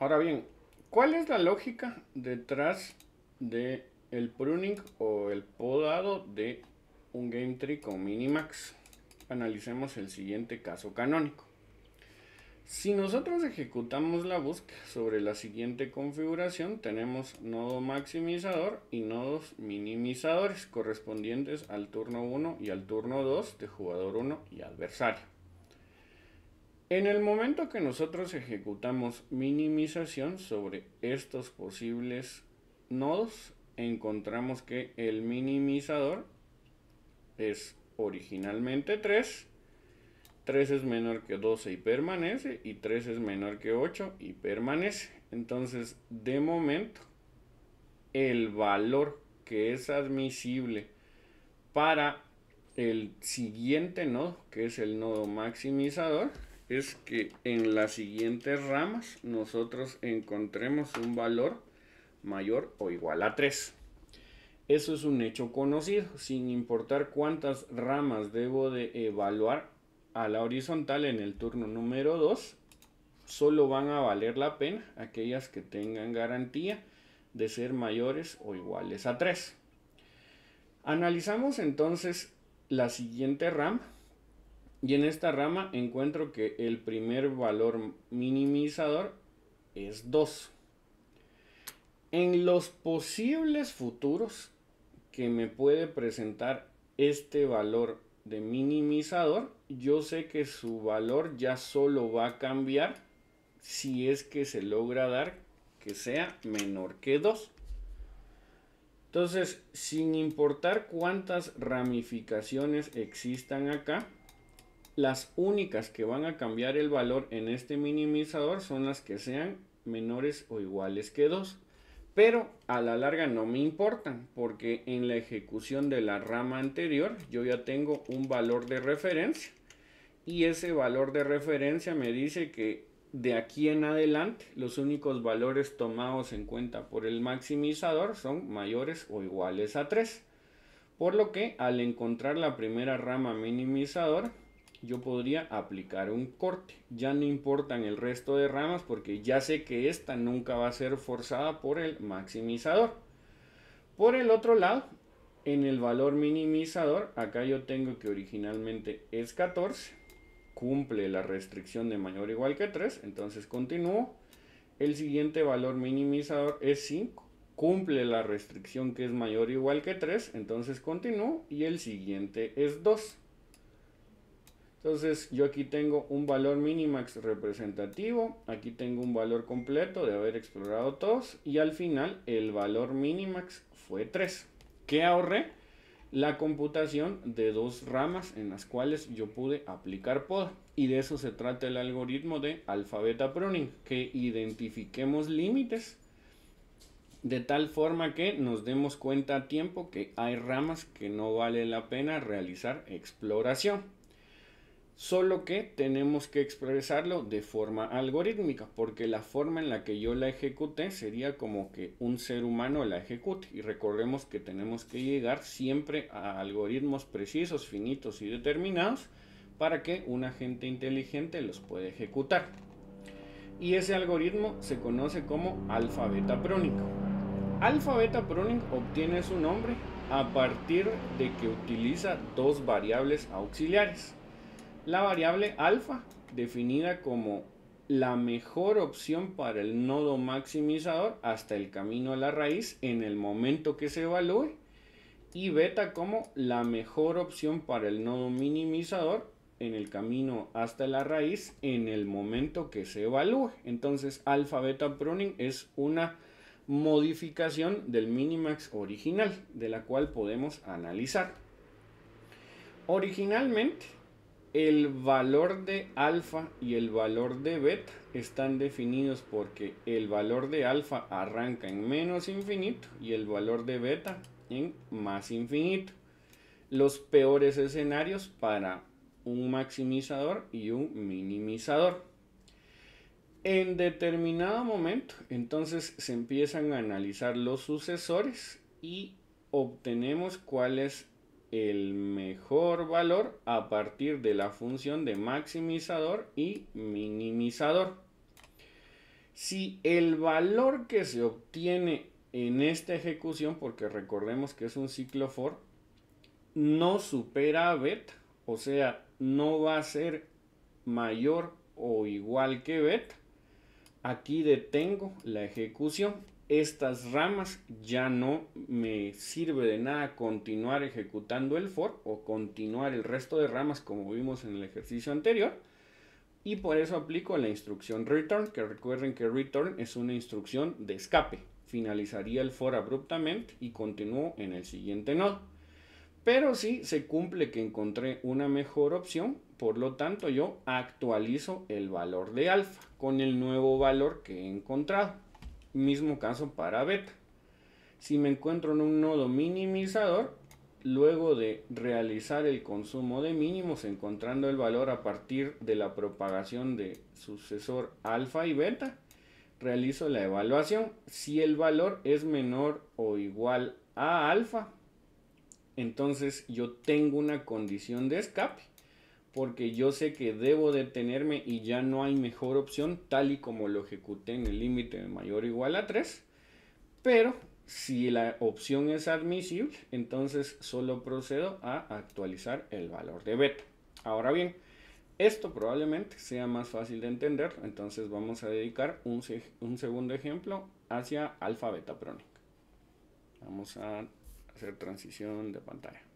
Ahora bien, ¿cuál es la lógica detrás de el pruning o el podado de un game tree con minimax? Analicemos el siguiente caso canónico. Si nosotros ejecutamos la búsqueda sobre la siguiente configuración, tenemos nodo maximizador y nodos minimizadores correspondientes al turno 1 y al turno 2 de jugador 1 y adversario. En el momento que nosotros ejecutamos minimización sobre estos posibles nodos, encontramos que el minimizador es originalmente 3, 3 es menor que 12 y permanece, y 3 es menor que 8 y permanece. Entonces, de momento, el valor que es admisible para el siguiente nodo, que es el nodo maximizador, es que en las siguientes ramas nosotros encontremos un valor mayor o igual a 3. Eso es un hecho conocido, sin importar cuántas ramas debo de evaluar a la horizontal en el turno número 2, solo van a valer la pena aquellas que tengan garantía de ser mayores o iguales a 3. Analizamos entonces la siguiente rama y en esta rama encuentro que el primer valor minimizador es 2. En los posibles futuros que me puede presentar este valor de minimizador, yo sé que su valor ya solo va a cambiar si es que se logra dar que sea menor que 2. Entonces, sin importar cuántas ramificaciones existan acá, las únicas que van a cambiar el valor en este minimizador son las que sean menores o iguales que 2. Pero a la larga no me importan porque en la ejecución de la rama anterior yo ya tengo un valor de referencia y ese valor de referencia me dice que de aquí en adelante los únicos valores tomados en cuenta por el maximizador son mayores o iguales a 3. Por lo que al encontrar la primera rama minimizador yo podría aplicar un corte. Ya no importan el resto de ramas porque ya sé que esta nunca va a ser forzada por el maximizador. Por el otro lado, en el valor minimizador, acá yo tengo que originalmente es 14, cumple la restricción de mayor o igual que 3, entonces continúo. El siguiente valor minimizador es 5, cumple la restricción que es mayor o igual que 3, entonces continúo. Y el siguiente es 2 entonces yo aquí tengo un valor minimax representativo, aquí tengo un valor completo de haber explorado todos y al final el valor minimax fue 3. ¿Qué ahorré? La computación de dos ramas en las cuales yo pude aplicar pod. Y de eso se trata el algoritmo de alfabeta pruning, que identifiquemos límites de tal forma que nos demos cuenta a tiempo que hay ramas que no vale la pena realizar exploración solo que tenemos que expresarlo de forma algorítmica, porque la forma en la que yo la ejecuté sería como que un ser humano la ejecute. Y recordemos que tenemos que llegar siempre a algoritmos precisos, finitos y determinados para que un agente inteligente los pueda ejecutar. Y ese algoritmo se conoce como alfa-beta prónico. alfa obtiene su nombre a partir de que utiliza dos variables auxiliares la variable alfa, definida como la mejor opción para el nodo maximizador hasta el camino a la raíz en el momento que se evalúe y beta como la mejor opción para el nodo minimizador en el camino hasta la raíz en el momento que se evalúe. Entonces alfa beta pruning es una modificación del minimax original de la cual podemos analizar. Originalmente el valor de alfa y el valor de beta están definidos porque el valor de alfa arranca en menos infinito y el valor de beta en más infinito. Los peores escenarios para un maximizador y un minimizador. En determinado momento, entonces se empiezan a analizar los sucesores y obtenemos cuál es el mejor valor a partir de la función de maximizador y minimizador. Si el valor que se obtiene en esta ejecución, porque recordemos que es un ciclo for, no supera bet, o sea, no va a ser mayor o igual que bet, aquí detengo la ejecución estas ramas ya no me sirve de nada continuar ejecutando el for o continuar el resto de ramas como vimos en el ejercicio anterior y por eso aplico la instrucción return que recuerden que return es una instrucción de escape finalizaría el for abruptamente y continúo en el siguiente nodo pero si se cumple que encontré una mejor opción por lo tanto yo actualizo el valor de alfa con el nuevo valor que he encontrado mismo caso para beta. Si me encuentro en un nodo minimizador, luego de realizar el consumo de mínimos encontrando el valor a partir de la propagación de sucesor alfa y beta, realizo la evaluación. Si el valor es menor o igual a alfa, entonces yo tengo una condición de escape porque yo sé que debo detenerme y ya no hay mejor opción tal y como lo ejecuté en el límite mayor o igual a 3, pero si la opción es admisible, entonces solo procedo a actualizar el valor de beta. Ahora bien, esto probablemente sea más fácil de entender, entonces vamos a dedicar un, un segundo ejemplo hacia alfa beta pronic. Vamos a hacer transición de pantalla.